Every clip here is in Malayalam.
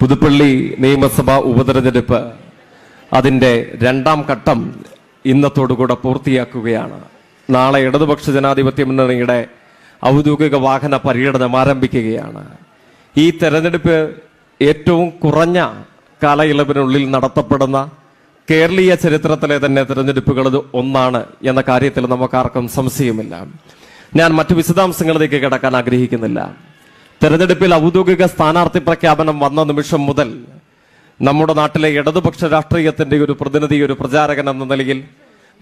പുതുപ്പള്ളി നിയമസഭാ ഉപതെരഞ്ഞെടുപ്പ് അതിൻ്റെ രണ്ടാം ഘട്ടം ഇന്നത്തോടുകൂടെ പൂർത്തിയാക്കുകയാണ് നാളെ ഇടതുപക്ഷ ജനാധിപത്യ മുന്നണിയുടെ ഔദ്യോഗിക വാഹന പര്യടനം ആരംഭിക്കുകയാണ് ഈ തെരഞ്ഞെടുപ്പ് ഏറ്റവും കുറഞ്ഞ കാലയളവിനുള്ളിൽ നടത്തപ്പെടുന്ന കേരളീയ ചരിത്രത്തിലെ തന്നെ തിരഞ്ഞെടുപ്പുകൾ ഒന്നാണ് എന്ന കാര്യത്തിൽ നമുക്കാർക്കും സംശയമില്ല ഞാൻ മറ്റു വിശദാംശങ്ങളിലേക്ക് കിടക്കാൻ ആഗ്രഹിക്കുന്നില്ല തെരഞ്ഞെടുപ്പിൽ ഔദ്യോഗിക സ്ഥാനാർത്ഥി പ്രഖ്യാപനം വന്ന നിമിഷം മുതൽ നമ്മുടെ നാട്ടിലെ ഇടതുപക്ഷ രാഷ്ട്രീയത്തിന്റെ ഒരു പ്രതിനിധി ഒരു പ്രചാരകൻ എന്ന നിലയിൽ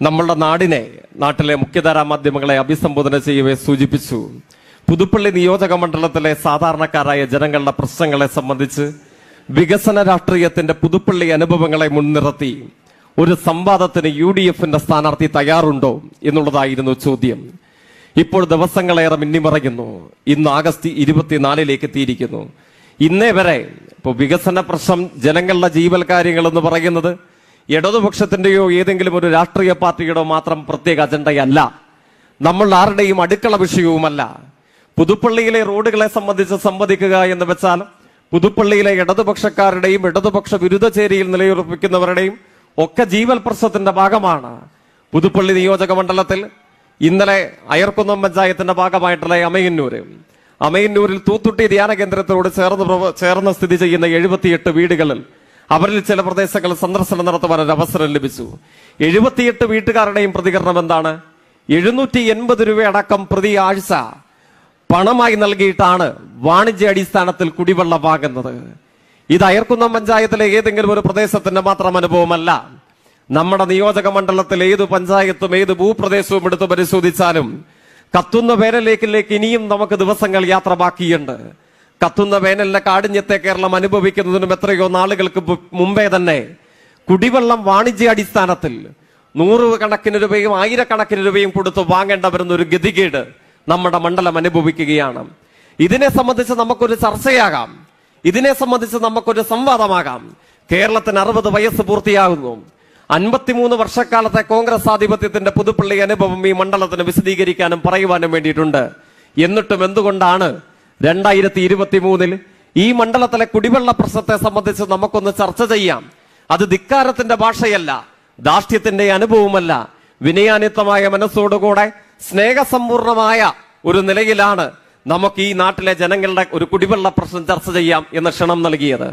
നമ്മളുടെ നാടിനെ നാട്ടിലെ മുഖ്യധാരാ മാധ്യമങ്ങളെ അഭിസംബോധന ചെയ്യവേ സൂചിപ്പിച്ചു പുതുപ്പള്ളി നിയോജക മണ്ഡലത്തിലെ സാധാരണക്കാരായ ജനങ്ങളുടെ പ്രശ്നങ്ങളെ സംബന്ധിച്ച് വികസന രാഷ്ട്രീയത്തിന്റെ പുതുപ്പള്ളി അനുഭവങ്ങളെ മുൻനിർത്തി ഒരു സംവാദത്തിന് യു ഡി എഫിന്റെ സ്ഥാനാർത്ഥി തയ്യാറുണ്ടോ എന്നുള്ളതായിരുന്നു ചോദ്യം ഇപ്പോൾ ദിവസങ്ങളേറെ മിന്നിമറയുന്നു ഇന്ന് ആഗസ്റ്റ് ഇരുപത്തിനാലിലേക്ക് എത്തിയിരിക്കുന്നു ഇന്നേ വരെ ഇപ്പോൾ വികസന പ്രശ്നം ജനങ്ങളുടെ ജീവൽ എന്ന് പറയുന്നത് ഇടതുപക്ഷത്തിൻ്റെയോ ഏതെങ്കിലും ഒരു രാഷ്ട്രീയ പാർട്ടിയുടെയോ മാത്രം പ്രത്യേക അജണ്ടയല്ല നമ്മൾ ആരുടെയും അടുക്കള വിഷയവുമല്ല പുതുപ്പള്ളിയിലെ റോഡുകളെ സംബന്ധിച്ച് സംവദിക്കുക എന്ന് വെച്ചാൽ പുതുപ്പള്ളിയിലെ ഇടതുപക്ഷക്കാരുടെയും ഇടതുപക്ഷ വിരുദ്ധചേരിയിൽ നിലയുറപ്പിക്കുന്നവരുടെയും ഒക്കെ ജീവൽ പ്രശ്നത്തിന്റെ ഭാഗമാണ് പുതുപ്പള്ളി നിയോജക മണ്ഡലത്തിൽ ഇന്നലെ അയർക്കുന്നം പഞ്ചായത്തിന്റെ ഭാഗമായിട്ടുള്ള അമയന്നൂര് അമയന്നൂരിൽ തൂത്തുട്ടി ധ്യാന കേന്ദ്രത്തോട് ചേർന്ന് ചേർന്ന് സ്ഥിതി ചെയ്യുന്ന എഴുപത്തിയെട്ട് വീടുകളിൽ അവരിൽ ചില പ്രദേശങ്ങൾ സന്ദർശനം നടത്തുവാൻ ഒരു അവസരം ലഭിച്ചു എഴുപത്തിയെട്ട് വീട്ടുകാരുടെയും പ്രതികരണം എന്താണ് എഴുന്നൂറ്റി എൺപത് രൂപയടക്കം പ്രതി ആഴ്ച പണമായി നൽകിയിട്ടാണ് വാണിജ്യ അടിസ്ഥാനത്തിൽ കുടിവെള്ളം വാങ്ങുന്നത് ഇത് അയർക്കുന്നം പഞ്ചായത്തിലെ ഏതെങ്കിലും ഒരു പ്രദേശത്തിന്റെ മാത്രം അനുഭവമല്ല നമ്മുടെ നിയോജക മണ്ഡലത്തിൽ ഏത് പഞ്ചായത്തും ഏത് ഭൂപ്രദേശവും എടുത്ത് പരിശോധിച്ചാലും കത്തുന്ന വേനലേക്കിലേക്ക് ഇനിയും നമുക്ക് ദിവസങ്ങൾ യാത്ര ബാക്കിയുണ്ട് കത്തുന്ന വേനലിന്റെ കാഠിന്യത്തെ കേരളം അനുഭവിക്കുന്നതിനും എത്രയോ നാളുകൾക്ക് മുമ്പേ തന്നെ കുടിവെള്ളം വാണിജ്യ അടിസ്ഥാനത്തിൽ കണക്കിന് രൂപയും ആയിരക്കണക്കിന് രൂപയും കൊടുത്ത് വാങ്ങേണ്ട വരുന്ന ഒരു ഗതികേട് നമ്മുടെ മണ്ഡലം അനുഭവിക്കുകയാണ് ഇതിനെ സംബന്ധിച്ച് നമുക്കൊരു ചർച്ചയാകാം ഇതിനെ സംബന്ധിച്ച് നമുക്കൊരു സംവാദമാകാം കേരളത്തിന് അറുപത് വയസ്സ് പൂർത്തിയാകുന്നു അൻപത്തിമൂന്ന് വർഷക്കാലത്തെ കോൺഗ്രസ് ആധിപത്യത്തിന്റെ പുതുപ്പള്ളി അനുഭവം ഈ മണ്ഡലത്തിന് വിശദീകരിക്കാനും പറയുവാനും വേണ്ടിയിട്ടുണ്ട് എന്നിട്ടും എന്തുകൊണ്ടാണ് രണ്ടായിരത്തി ഇരുപത്തി മൂന്നിൽ ഈ മണ്ഡലത്തിലെ കുടിവെള്ള പ്രശ്നത്തെ സംബന്ധിച്ച് നമുക്കൊന്ന് ചർച്ച ചെയ്യാം അത് ധിക്കാരത്തിന്റെ ഭാഷയല്ല ദാഷ്ട്യത്തിന്റെ അനുഭവമല്ല വിനയാനിത്തമായ മനസ്സോടുകൂടെ സ്നേഹസമ്പൂർണമായ ഒരു നിലയിലാണ് നമുക്ക് ഈ നാട്ടിലെ ജനങ്ങളുടെ ഒരു കുടിവെള്ള പ്രശ്നം ചർച്ച ചെയ്യാം എന്ന ക്ഷണം നൽകിയത്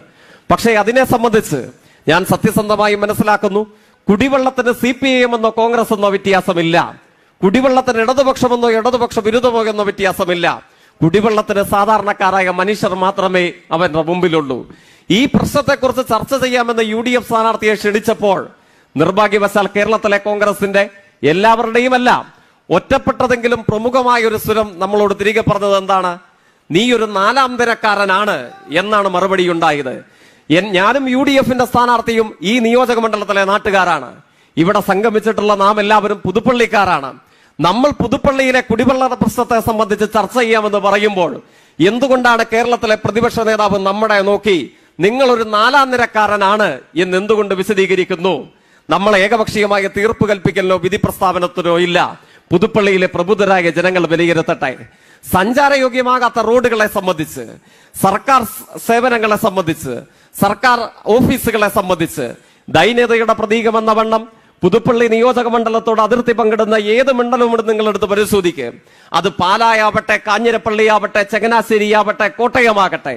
പക്ഷേ അതിനെ സംബന്ധിച്ച് ഞാൻ സത്യസന്ധമായി മനസ്സിലാക്കുന്നു കുടിവെള്ളത്തിന് സി പി ഐ എം എന്നോ കോൺഗ്രസ് എന്നോ വ്യത്യാസമില്ല കുടിവെള്ളത്തിന് ഇടതുപക്ഷമെന്നോ ഇടതുപക്ഷ വിരുദ്ധമോ എന്നോ വ്യത്യാസമില്ല കുടിവെള്ളത്തിന് സാധാരണക്കാരായ മനുഷ്യർ മാത്രമേ അവന്റെ മുമ്പിലുള്ളൂ ഈ പ്രശ്നത്തെക്കുറിച്ച് ചർച്ച ചെയ്യാമെന്ന് യു ഡി എഫ് സ്ഥാനാർത്ഥിയെ ക്ഷണിച്ചപ്പോൾ നിർഭാഗ്യവശാൽ കേരളത്തിലെ കോൺഗ്രസിന്റെ എല്ലാവരുടെയും അല്ല ഒറ്റപ്പെട്ടതെങ്കിലും പ്രമുഖമായ ഒരു സ്വരം നമ്മളോട് തിരികെ പറഞ്ഞത് എന്താണ് നീ ഒരു നാലാം തരക്കാരനാണ് എന്നാണ് മറുപടി ഉണ്ടായത് ഞാനും യു ഡി എഫിന്റെ സ്ഥാനാർത്ഥിയും ഈ നിയോജക മണ്ഡലത്തിലെ നാട്ടുകാരാണ് ഇവിടെ സംഗമിച്ചിട്ടുള്ള നാം എല്ലാവരും പുതുപ്പള്ളിക്കാരാണ് നമ്മൾ പുതുപ്പള്ളിയിലെ കുടിവെള്ള പ്രശ്നത്തെ സംബന്ധിച്ച് ചർച്ച ചെയ്യാമെന്ന് പറയുമ്പോൾ എന്തുകൊണ്ടാണ് കേരളത്തിലെ പ്രതിപക്ഷ നേതാവ് നമ്മളെ നോക്കി നിങ്ങൾ ഒരു നാലാം നിരക്കാരനാണ് എന്ന് എന്തുകൊണ്ട് വിശദീകരിക്കുന്നു നമ്മൾ ഏകപക്ഷീയമായ തീർപ്പ് കൽപ്പിക്കലിനോ വിധി പ്രസ്താവനത്തിനോ ഇല്ല പുതുപ്പള്ളിയിലെ പ്രബുദ്ധരായ ജനങ്ങൾ വിലയിരുത്തട്ടെ സഞ്ചാരയോഗ്യമാകാത്ത റോഡുകളെ സംബന്ധിച്ച് സർക്കാർ സേവനങ്ങളെ സംബന്ധിച്ച് സർക്കാർ ഓഫീസുകളെ സംബന്ധിച്ച് ദൈന്യതയുടെ പ്രതീകമെന്ന വണ്ണം പുതുപ്പള്ളി നിയോജക മണ്ഡലത്തോട് അതിർത്തി പങ്കിടുന്ന ഏത് മണ്ഡലവും നിങ്ങളെടുത്ത് പരിശോധിക്കുക അത് പാലായാവട്ടെ കാഞ്ഞിരപ്പള്ളിയാവട്ടെ ചങ്ങനാശ്ശേരിയാവട്ടെ കോട്ടയമാകട്ടെ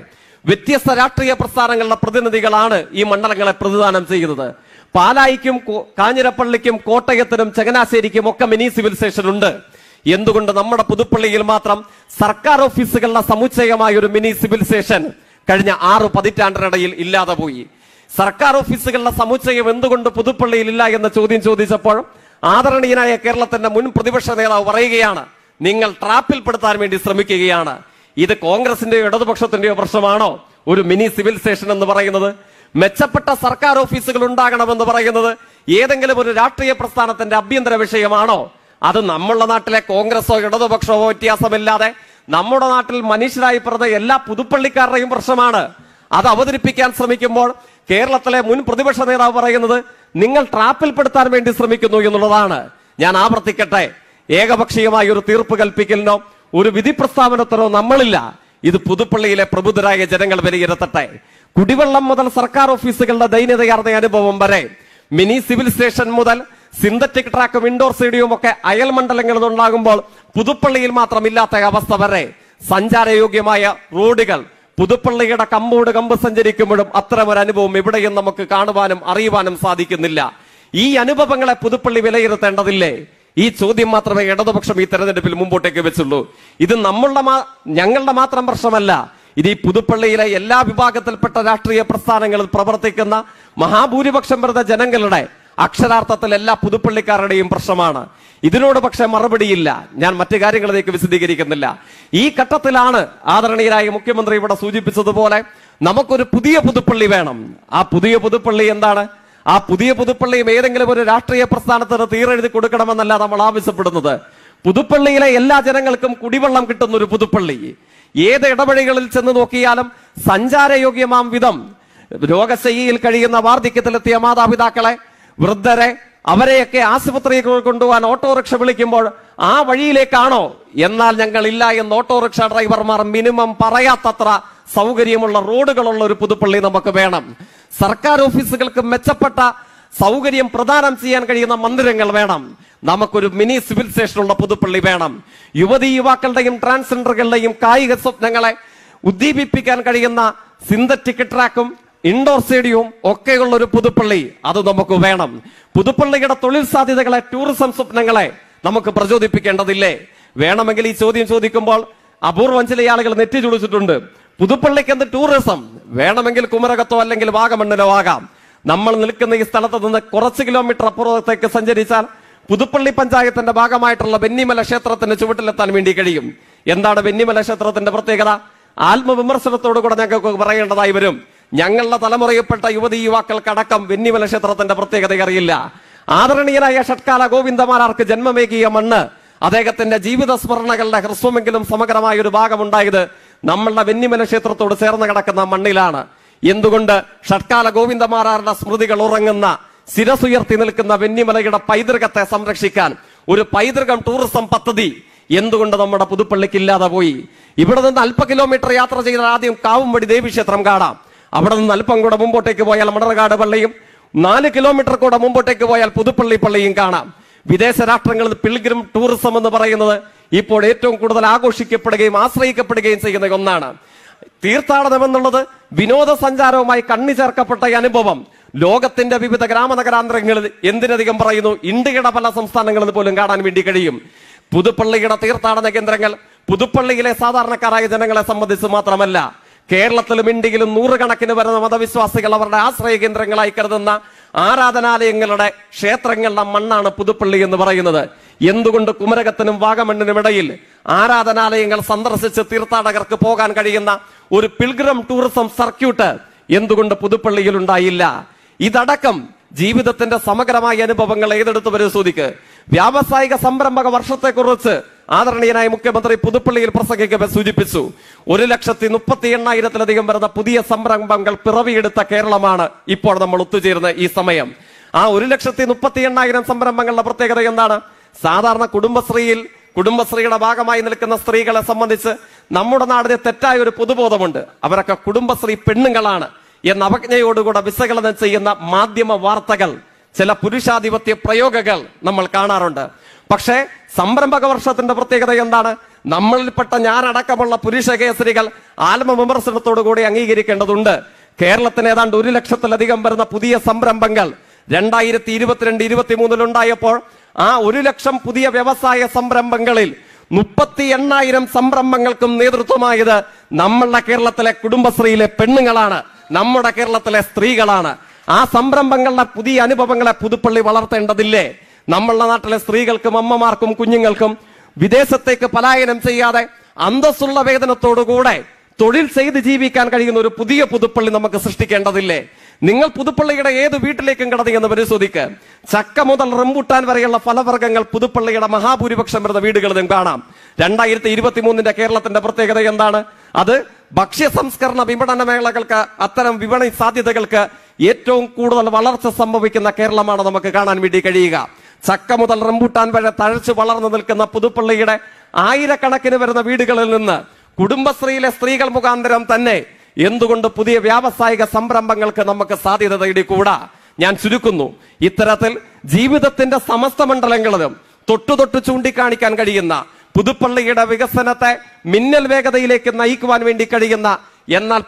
വ്യത്യസ്ത രാഷ്ട്രീയ പ്രസ്ഥാനങ്ങളുടെ പ്രതിനിധികളാണ് ഈ മണ്ഡലങ്ങളെ പ്രതിദാനം ചെയ്യുന്നത് പാലായിക്കും കാഞ്ഞിരപ്പള്ളിക്കും കോട്ടയത്തിനും ചങ്ങനാശ്ശേരിക്കും ഒക്കെ മിനി സിവിൽ സ്റ്റേഷൻ ഉണ്ട് എന്തുകൊണ്ട് നമ്മുടെ പുതുപ്പള്ളിയിൽ മാത്രം സർക്കാർ ഓഫീസുകളുടെ സമുച്ചയമായ ഒരു മിനി സിവിൽ സ്റ്റേഷൻ കഴിഞ്ഞ ആറ് പതിറ്റാണ്ടിനിടയിൽ ഇല്ലാതെ പോയി സർക്കാർ ഓഫീസുകളുടെ സമുച്ചയം എന്തുകൊണ്ട് പുതുപ്പള്ളിയിൽ ഇല്ല എന്ന ചോദ്യം ചോദിച്ചപ്പോൾ ആദരണീയനായ കേരളത്തിന്റെ മുൻ പ്രതിപക്ഷ നേതാവ് പറയുകയാണ് നിങ്ങൾ ട്രാപ്പിൽപ്പെടുത്താൻ വേണ്ടി ശ്രമിക്കുകയാണ് ഇത് കോൺഗ്രസിന്റെയോ ഇടതുപക്ഷത്തിന്റെയോ പ്രശ്നമാണോ ഒരു മിനി സിവിൽ സ്റ്റേഷൻ എന്ന് പറയുന്നത് മെച്ചപ്പെട്ട സർക്കാർ ഓഫീസുകൾ ഉണ്ടാകണമെന്ന് പറയുന്നത് ഏതെങ്കിലും ഒരു രാഷ്ട്രീയ പ്രസ്ഥാനത്തിന്റെ അഭ്യന്തര വിഷയമാണോ അത് നമ്മളുടെ നാട്ടിലെ കോൺഗ്രസോ ഇടതുപക്ഷമോ വ്യത്യാസമില്ലാതെ നമ്മുടെ നാട്ടിൽ മനുഷ്യരായി പറഞ്ഞ എല്ലാ പുതുപ്പള്ളിക്കാരുടെയും പ്രശ്നമാണ് അത് അവതരിപ്പിക്കാൻ ശ്രമിക്കുമ്പോൾ കേരളത്തിലെ മുൻ പ്രതിപക്ഷ നേതാവ് പറയുന്നത് നിങ്ങൾ ട്രാപ്പിൽപ്പെടുത്താൻ വേണ്ടി ശ്രമിക്കുന്നു എന്നുള്ളതാണ് ഞാൻ ആവർത്തിക്കട്ടെ ഏകപക്ഷീയമായി ഒരു തീർപ്പ് കൽപ്പിക്കലിനോ ഒരു വിധി പ്രസ്താവനത്തിനോ നമ്മളില്ല ഇത് പുതുപ്പള്ളിയിലെ പ്രബുദ്ധരായ ജനങ്ങൾ വിലയിരുത്തട്ടെ കുടിവെള്ളം മുതൽ സർക്കാർ ഓഫീസുകളുടെ ദൈന്യതയാർന്ന അനുഭവം വരെ മിനി സിവിൽ സ്റ്റേഷൻ മുതൽ സിന്തറ്റിക് ട്രാക്കും ഇൻഡോർ സ്റ്റേഡിയവും ഒക്കെ അയൽ മണ്ഡലങ്ങളിൽ ഉണ്ടാകുമ്പോൾ പുതുപ്പള്ളിയിൽ മാത്രമില്ലാത്ത അവസ്ഥ വരെ സഞ്ചാരയോഗ്യമായ റോഡുകൾ പുതുപ്പള്ളിയുടെ കമ്പോട് കമ്പ് സഞ്ചരിക്കുമ്പോഴും അത്തരമൊരു അനുഭവം ഇവിടെയും നമുക്ക് കാണുവാനും അറിയുവാനും സാധിക്കുന്നില്ല ഈ അനുഭവങ്ങളെ പുതുപ്പള്ളി വിലയിരുത്തേണ്ടതില്ലേ ഈ ചോദ്യം മാത്രമേ ഇടതുപക്ഷം ഈ തെരഞ്ഞെടുപ്പിൽ മുമ്പോട്ടേക്ക് വെച്ചുള്ളൂ ഇത് നമ്മളുടെ ഞങ്ങളുടെ മാത്രം പ്രശ്നമല്ല ഈ പുതുപ്പള്ളിയിലെ എല്ലാ വിഭാഗത്തിൽപ്പെട്ട രാഷ്ട്രീയ പ്രസ്ഥാനങ്ങളിൽ പ്രവർത്തിക്കുന്ന മഹാഭൂരിപക്ഷം വരുന്ന ജനങ്ങളുടെ അക്ഷരാർത്ഥത്തിൽ എല്ലാ പുതുപ്പള്ളിക്കാരുടെയും പ്രശ്നമാണ് ഇതിനോട് പക്ഷെ മറുപടിയില്ല ഞാൻ മറ്റു കാര്യങ്ങളിലേക്ക് വിശദീകരിക്കുന്നില്ല ഈ ഘട്ടത്തിലാണ് ആദരണീയരായ മുഖ്യമന്ത്രി ഇവിടെ സൂചിപ്പിച്ചതുപോലെ നമുക്കൊരു പുതിയ പുതുപ്പള്ളി വേണം ആ പുതിയ പുതുപ്പള്ളി എന്താണ് ആ പുതിയ പുതുപ്പള്ളിയും ഏതെങ്കിലും ഒരു രാഷ്ട്രീയ പ്രസ്ഥാനത്തിന് തീരെഴുതി കൊടുക്കണമെന്നല്ല നമ്മൾ ആവശ്യപ്പെടുന്നത് പുതുപ്പള്ളിയിലെ എല്ലാ ജനങ്ങൾക്കും കുടിവെള്ളം കിട്ടുന്ന ഒരു പുതുപ്പള്ളി ഏത് ഇടവഴികളിൽ ചെന്ന് നോക്കിയാലും സഞ്ചാരയോഗ്യമാം വിധം രോഗശയ്യയിൽ കഴിയുന്ന വാർദ്ധക്യത്തിലെത്തിയ മാതാപിതാക്കളെ വൃദ്ധരെ അവരെയൊക്കെ ആശുപത്രിയിൽ കൊണ്ടുപോകാൻ ഓട്ടോറിക്ഷ വിളിക്കുമ്പോൾ ആ വഴിയിലേക്കാണോ എന്നാൽ ഞങ്ങൾ ഇല്ല എന്ന് ഓട്ടോറിക്ഷ ഡ്രൈവർമാർ മിനിമം പറയാത്തത്ര സൗകര്യമുള്ള റോഡുകളുള്ള ഒരു പുതുപ്പള്ളി നമുക്ക് വേണം സർക്കാർ ഓഫീസുകൾക്ക് മെച്ചപ്പെട്ട സൗകര്യം പ്രദാനം ചെയ്യാൻ കഴിയുന്ന മന്ദിരങ്ങൾ വേണം നമുക്കൊരു മിനി സിവിൽ സ്റ്റേഷൻ ഉള്ള പുതുപ്പള്ളി വേണം യുവതി യുവാക്കളുടെയും ട്രാൻസ്ജെൻഡറുകളുടെയും കായിക സ്വപ്നങ്ങളെ ഉദ്ദീപിപ്പിക്കാൻ കഴിയുന്ന സിന്തറ്റിക് ട്രാക്കും ഇൻഡോർ സ്റ്റേഡിയവും ഒക്കെയുള്ള ഒരു പുതുപ്പള്ളി അത് നമുക്ക് വേണം പുതുപ്പള്ളിയുടെ തൊഴിൽ സാധ്യതകളെ ടൂറിസം സ്വപ്നങ്ങളെ നമുക്ക് പ്രചോദിപ്പിക്കേണ്ടതില്ലേ വേണമെങ്കിൽ ഈ ചോദ്യം ചോദിക്കുമ്പോൾ അപൂർവം ചില ആളുകൾ നെറ്റി ചുളിച്ചിട്ടുണ്ട് പുതുപ്പള്ളിക്ക് എന്ത് ടൂറിസം വേണമെങ്കിൽ കുമരകത്തോ അല്ലെങ്കിൽ വാഗമണ്ണിലോ ആകാം നമ്മൾ നിൽക്കുന്ന ഈ സ്ഥലത്ത് നിന്ന് കുറച്ച് കിലോമീറ്റർ അപ്പുറത്തേക്ക് സഞ്ചരിച്ചാൽ പുതുപ്പള്ളി പഞ്ചായത്തിന്റെ ഭാഗമായിട്ടുള്ള ബെന്നിമല ക്ഷേത്രത്തിന്റെ ചുവട്ടിലെത്താൻ വേണ്ടി കഴിയും എന്താണ് ബെന്നിമല ക്ഷേത്രത്തിന്റെ പ്രത്യേകത ആത്മവിമർശനത്തോടു കൂടെ ഞങ്ങൾക്ക് പറയേണ്ടതായി വരും ഞങ്ങളുടെ തലമുറയിൽപ്പെട്ട യുവതി യുവാക്കൾക്കടക്കം വെന്നിമല ക്ഷേത്രത്തിന്റെ പ്രത്യേകത അറിയില്ല ആദരണീയനായ ഷട്കാല ഗോവിന്ദമാരാർക്ക് ജന്മമേകിയ മണ്ണ് അദ്ദേഹത്തിന്റെ ജീവിത സ്മരണകളുടെ ഹ്രസ്വമെങ്കിലും സമഗ്രമായ ഒരു ഭാഗമുണ്ടായത് നമ്മളുടെ വെന്നിമല ക്ഷേത്രത്തോട് ചേർന്ന് കിടക്കുന്ന മണ്ണിലാണ് എന്തുകൊണ്ട് ഷട്കാല ഗോവിന്ദമാരാരുടെ സ്മൃതികൾ ഉറങ്ങുന്ന ശിരസുയർത്തി നിൽക്കുന്ന വെന്നിമലയുടെ പൈതൃകത്തെ സംരക്ഷിക്കാൻ ഒരു പൈതൃകം ടൂറിസം പദ്ധതി എന്തുകൊണ്ട് നമ്മുടെ പുതുപ്പള്ളിക്ക് ഇല്ലാതെ പോയി ഇവിടെ നിന്ന് അല്പ കിലോമീറ്റർ യാത്ര ചെയ്താൽ ആദ്യം കാവുംപടി ദേവീക്ഷേത്രം കാണാം അവിടെ നിന്ന് അല്പം കൂടെ മുമ്പോട്ടേക്ക് പോയാൽ മണർകാട് പള്ളിയും നാല് കിലോമീറ്റർ കൂടെ മുമ്പോട്ടേക്ക് പോയാൽ പുതുപ്പള്ളി പള്ളിയും കാണാം വിദേശ രാഷ്ട്രങ്ങളിൽ പിൽഗ്രിം ടൂറിസം എന്ന് പറയുന്നത് ഇപ്പോൾ ഏറ്റവും കൂടുതൽ ആഘോഷിക്കപ്പെടുകയും ആശ്രയിക്കപ്പെടുകയും ചെയ്യുന്ന ഒന്നാണ് തീർത്ഥാടനം എന്നുള്ളത് വിനോദസഞ്ചാരവുമായി കണ്ണി ചേർക്കപ്പെട്ട അനുഭവം ലോകത്തിന്റെ വിവിധ ഗ്രാമനഗരാന്തരങ്ങളിൽ എന്തിനധികം പറയുന്നു ഇന്ത്യയുടെ പല സംസ്ഥാനങ്ങളിൽ പോലും കാണാൻ വേണ്ടി കഴിയും പുതുപ്പള്ളിയുടെ തീർത്ഥാടന കേന്ദ്രങ്ങൾ പുതുപ്പള്ളിയിലെ സാധാരണക്കാരായ ജനങ്ങളെ സംബന്ധിച്ച് മാത്രമല്ല കേരളത്തിലും ഇന്ത്യയിലും നൂറുകണക്കിന് വരുന്ന മതവിശ്വാസികൾ അവരുടെ ആശ്രയ കേന്ദ്രങ്ങളായി കരുതുന്ന ആരാധനാലയങ്ങളുടെ ക്ഷേത്രങ്ങളുടെ മണ്ണാണ് പുതുപ്പള്ളി എന്ന് പറയുന്നത് എന്തുകൊണ്ട് കുമരകത്തിനും വാഗമണ്ണിനും ഇടയിൽ ആരാധനാലയങ്ങൾ സന്ദർശിച്ച് തീർത്ഥാടകർക്ക് പോകാൻ കഴിയുന്ന ഒരു പിൽഗ്രം ടൂറിസം സർക്യൂട്ട് എന്തുകൊണ്ട് പുതുപ്പള്ളിയിൽ ഉണ്ടായില്ല ഇതടക്കം ജീവിതത്തിന്റെ സമഗ്രമായ അനുഭവങ്ങൾ ഏതെടുത്ത് പരിശോധിക്ക് വ്യാവസായിക സംരംഭക വർഷത്തെക്കുറിച്ച് ആദരണീയനായ മുഖ്യമന്ത്രി പുതുപ്പള്ളിയിൽ പ്രസംഗിക്കുമ്പോൾ സൂചിപ്പിച്ചു ഒരു ലക്ഷത്തി മുപ്പത്തി എണ്ണായിരത്തിലധികം വരുന്ന പുതിയ സംരംഭങ്ങൾ പിറവിയെടുത്ത കേരളമാണ് ഇപ്പോൾ നമ്മൾ ഒത്തുചേരുന്ന ഈ സമയം ആ ഒരു ലക്ഷത്തി മുപ്പത്തി എണ്ണായിരം സംരംഭങ്ങളുടെ പ്രത്യേകത എന്താണ് സാധാരണ കുടുംബശ്രീയിൽ കുടുംബശ്രീയുടെ ഭാഗമായി നിൽക്കുന്ന സ്ത്രീകളെ സംബന്ധിച്ച് നമ്മുടെ നാടിന് തെറ്റായ ഒരു പൊതുബോധമുണ്ട് അവരൊക്കെ കുടുംബശ്രീ പെണ്ണുങ്ങളാണ് എന്ന അവജ്ഞയോടുകൂടെ വിശകലനം ചെയ്യുന്ന മാധ്യമ വാർത്തകൾ ചില പുരുഷാധിപത്യ പ്രയോഗങ്ങൾ നമ്മൾ കാണാറുണ്ട് പക്ഷേ സംരംഭക വർഷത്തിന്റെ പ്രത്യേകത എന്താണ് നമ്മളിൽപ്പെട്ട ഞാനടക്കമുള്ള പുരുഷ കേസരികൾ ആത്മവിമർശനത്തോടു കൂടി അംഗീകരിക്കേണ്ടതുണ്ട് കേരളത്തിന് ഏതാണ്ട് ഒരു ലക്ഷത്തിലധികം വരുന്ന പുതിയ സംരംഭങ്ങൾ രണ്ടായിരത്തി ഇരുപത്തിരണ്ട് ഇരുപത്തി ഉണ്ടായപ്പോൾ ആ ഒരു ലക്ഷം പുതിയ വ്യവസായ സംരംഭങ്ങളിൽ മുപ്പത്തി എണ്ണായിരം സംരംഭങ്ങൾക്കും നേതൃത്വമായത് നമ്മളുടെ കേരളത്തിലെ കുടുംബശ്രീയിലെ പെണ്ണുങ്ങളാണ് നമ്മുടെ കേരളത്തിലെ സ്ത്രീകളാണ് ആ സംരംഭങ്ങളുടെ പുതിയ അനുഭവങ്ങളെ പുതുപ്പള്ളി വളർത്തേണ്ടതില്ലേ നമ്മളുടെ നാട്ടിലെ സ്ത്രീകൾക്കും അമ്മമാർക്കും കുഞ്ഞുങ്ങൾക്കും വിദേശത്തേക്ക് പലായനം ചെയ്യാതെ അന്തസ്സുള്ള വേതനത്തോടുകൂടെ തൊഴിൽ ചെയ്ത് ജീവിക്കാൻ കഴിയുന്ന ഒരു പുതിയ പുതുപ്പള്ളി നമുക്ക് സൃഷ്ടിക്കേണ്ടതില്ലേ നിങ്ങൾ പുതുപ്പള്ളിയുടെ ഏത് വീട്ടിലേക്കും എന്ന് പരിശോധിക്ക് ചക്ക മുതൽ റംബുട്ടാൻ വരെയുള്ള ഫലവർഗ്ഗങ്ങൾ പുതുപ്പള്ളിയുടെ മഹാഭൂരിപക്ഷം വരുന്ന വീടുകളിലും കാണാം രണ്ടായിരത്തി ഇരുപത്തി മൂന്നിന്റെ കേരളത്തിന്റെ പ്രത്യേകത എന്താണ് അത് ഭക്ഷ്യ സംസ്കരണ വിപണന മേളകൾക്ക് അത്തരം വിപണി സാധ്യതകൾക്ക് ഏറ്റവും കൂടുതൽ വളർച്ച സംഭവിക്കുന്ന കേരളമാണ് നമുക്ക് കാണാൻ വേണ്ടി കഴിയുക ചക്ക മുതൽ റംബൂട്ടാൻ വരെ തഴച്ചു വളർന്നു നിൽക്കുന്ന പുതുപ്പള്ളിയുടെ ആയിരക്കണക്കിന് വരുന്ന വീടുകളിൽ നിന്ന് കുടുംബശ്രീയിലെ സ്ത്രീകൾ മുഖാന്തരം തന്നെ എന്തുകൊണ്ട് പുതിയ വ്യാവസായിക സംരംഭങ്ങൾക്ക് നമുക്ക് സാധ്യത തേടിക്കൂടാ ഞാൻ ചുരുക്കുന്നു ഇത്തരത്തിൽ ജീവിതത്തിന്റെ സമസ്ത മണ്ഡലങ്ങളിലും തൊട്ടു തൊട്ട് ചൂണ്ടിക്കാണിക്കാൻ കഴിയുന്ന പുതുപ്പള്ളിയുടെ വികസനത്തെ മിന്നൽ വേഗതയിലേക്ക് നയിക്കുവാൻ വേണ്ടി കഴിയുന്ന എന്നാൽ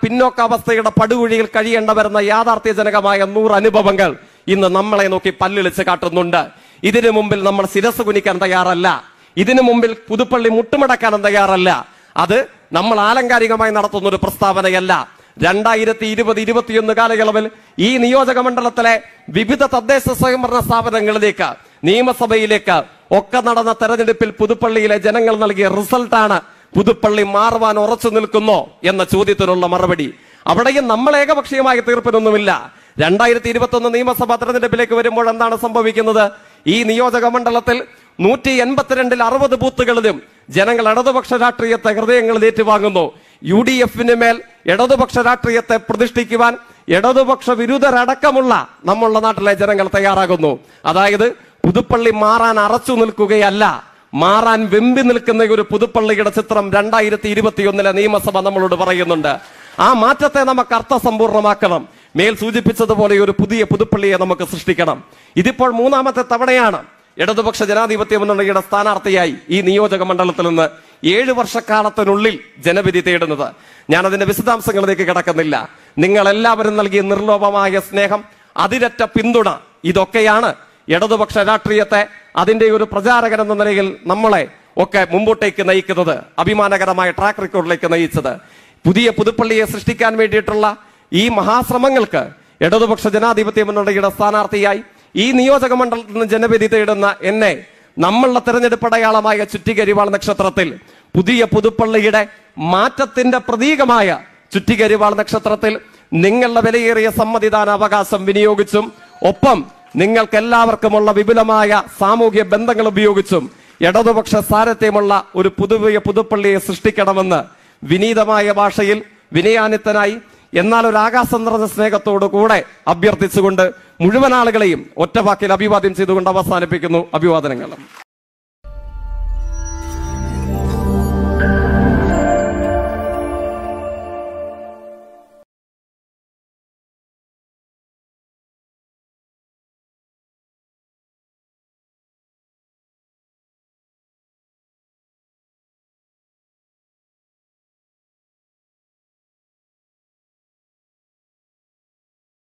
അവസ്ഥയുടെ പടുകുഴിയിൽ കഴിയേണ്ട വരുന്ന യാഥാർത്ഥ്യജനകമായ നൂറ് അനുഭവങ്ങൾ ഇന്ന് നമ്മളെ നോക്കി പല്ലിളിച്ച് കാട്ടുന്നുണ്ട് ഇതിനു മുമ്പിൽ നമ്മൾ ശിരസ് കുനിക്കാൻ തയ്യാറല്ല ഇതിനു മുമ്പിൽ പുതുപ്പള്ളി മുട്ടുമടക്കാനും തയ്യാറല്ല അത് നമ്മൾ ആലങ്കാരികമായി നടത്തുന്ന ഒരു പ്രസ്താവനയല്ല രണ്ടായിരത്തി ഇരുപത് ഇരുപത്തിയൊന്ന് കാലയളവിൽ ഈ നിയോജക മണ്ഡലത്തിലെ വിവിധ തദ്ദേശ സ്വയംഭരണ സ്ഥാപനങ്ങളിലേക്ക് നിയമസഭയിലേക്ക് ഒക്കെ നടന്ന തെരഞ്ഞെടുപ്പിൽ പുതുപ്പള്ളിയിലെ ജനങ്ങൾ നൽകിയ റിസൾട്ടാണ് പുതുപ്പള്ളി മാറുവാൻ ഉറച്ചു നിൽക്കുന്നോ എന്ന ചോദ്യത്തിനുള്ള മറുപടി അവിടെയും നമ്മൾ ഏകപക്ഷീയമായ തീർപ്പിനൊന്നുമില്ല രണ്ടായിരത്തി ഇരുപത്തി ഒന്ന് നിയമസഭാ തെരഞ്ഞെടുപ്പിലേക്ക് വരുമ്പോൾ എന്താണ് സംഭവിക്കുന്നത് ഈ നിയോജക മണ്ഡലത്തിൽ നൂറ്റി എൺപത്തിരണ്ടിൽ അറുപത് ബൂത്തുകളിലും ജനങ്ങൾ ഇടതുപക്ഷ രാഷ്ട്രീയത്തെ ഹൃദയങ്ങൾ ഏറ്റുവാങ്ങുന്നു യു ഡി എഫിന് മേൽ ഇടതുപക്ഷ രാഷ്ട്രീയത്തെ പ്രതിഷ്ഠിക്കുവാൻ ഇടതുപക്ഷ വിരുദ്ധരടക്കമുള്ള നമ്മളുടെ നാട്ടിലെ ജനങ്ങൾ തയ്യാറാകുന്നു അതായത് പുതുപ്പള്ളി മാറാൻ അറച്ചു നിൽക്കുകയല്ല മാറാൻ വെമ്പി നിൽക്കുന്ന ഒരു പുതുപ്പള്ളിയുടെ ചിത്രം രണ്ടായിരത്തി ഇരുപത്തിയൊന്നിലെ നിയമസഭ നമ്മളോട് പറയുന്നുണ്ട് ആ മാറ്റത്തെ നമുക്ക് അർത്ഥസമ്പൂർണമാക്കണം മേൽ സൂചിപ്പിച്ചതുപോലെ ഒരു പുതിയ പുതുപ്പള്ളിയെ നമുക്ക് സൃഷ്ടിക്കണം ഇതിപ്പോൾ മൂന്നാമത്തെ തവണയാണ് ഇടതുപക്ഷ ജനാധിപത്യ മുന്നണിയുടെ സ്ഥാനാർത്ഥിയായി ഈ നിയോജക മണ്ഡലത്തിൽ നിന്ന് ഏഴു വർഷക്കാലത്തിനുള്ളിൽ ജനവിധി തേടുന്നത് ഞാൻ അതിന്റെ വിശദാംശങ്ങളിലേക്ക് കിടക്കുന്നില്ല നിങ്ങൾ എല്ലാവരും നൽകിയ നിർലോഭമായ സ്നേഹം അതിരറ്റ പിന്തുണ ഇതൊക്കെയാണ് ഇടതുപക്ഷ രാഷ്ട്രീയത്തെ അതിന്റെ ഒരു പ്രചാരകൻ എന്ന നിലയിൽ നമ്മളെ ഒക്കെ മുമ്പോട്ടേക്ക് നയിക്കുന്നത് അഭിമാനകരമായ ട്രാക്ക് റെക്കോർഡിലേക്ക് നയിച്ചത് പുതിയ പുതുപ്പള്ളിയെ സൃഷ്ടിക്കാൻ വേണ്ടിയിട്ടുള്ള ഈ മഹാശ്രമങ്ങൾക്ക് ഇടതുപക്ഷ ജനാധിപത്യ മുന്നണിയുടെ സ്ഥാനാർത്ഥിയായി ഈ നിയോജക മണ്ഡലത്തിൽ നിന്ന് ജനവിധി തേടുന്ന എന്നെ നമ്മളുടെ തെരഞ്ഞെടുപ്പ് അടയാളമായ ചുറ്റികരിവാൾ നക്ഷത്രത്തിൽ പുതിയ പുതുപ്പള്ളിയുടെ മാറ്റത്തിന്റെ പ്രതീകമായ ചുറ്റികരിവാൾ നക്ഷത്രത്തിൽ നിങ്ങളുടെ വിലയേറിയ സമ്മതിദാന അവകാശം വിനിയോഗിച്ചും ഒപ്പം നിങ്ങൾക്ക് എല്ലാവർക്കുമുള്ള വിപുലമായ സാമൂഹ്യ ബന്ധങ്ങൾ ഉപയോഗിച്ചും ഇടതുപക്ഷ സാരത്യമുള്ള ഒരു പുതുവിയ പുതുപ്പള്ളിയെ സൃഷ്ടിക്കണമെന്ന് വിനീതമായ ഭാഷയിൽ വിനയാനിത്തനായി എന്നാൽ ഒരു ആകാശം നിറഞ്ഞ സ്നേഹത്തോടു കൂടെ അഭ്യർത്ഥിച്ചുകൊണ്ട് മുഴുവൻ ആളുകളെയും ഒറ്റവാക്കിൽ അഭിവാദ്യം ചെയ്തുകൊണ്ട് അവസാനിപ്പിക്കുന്നു അഭിവാദനങ്ങൾ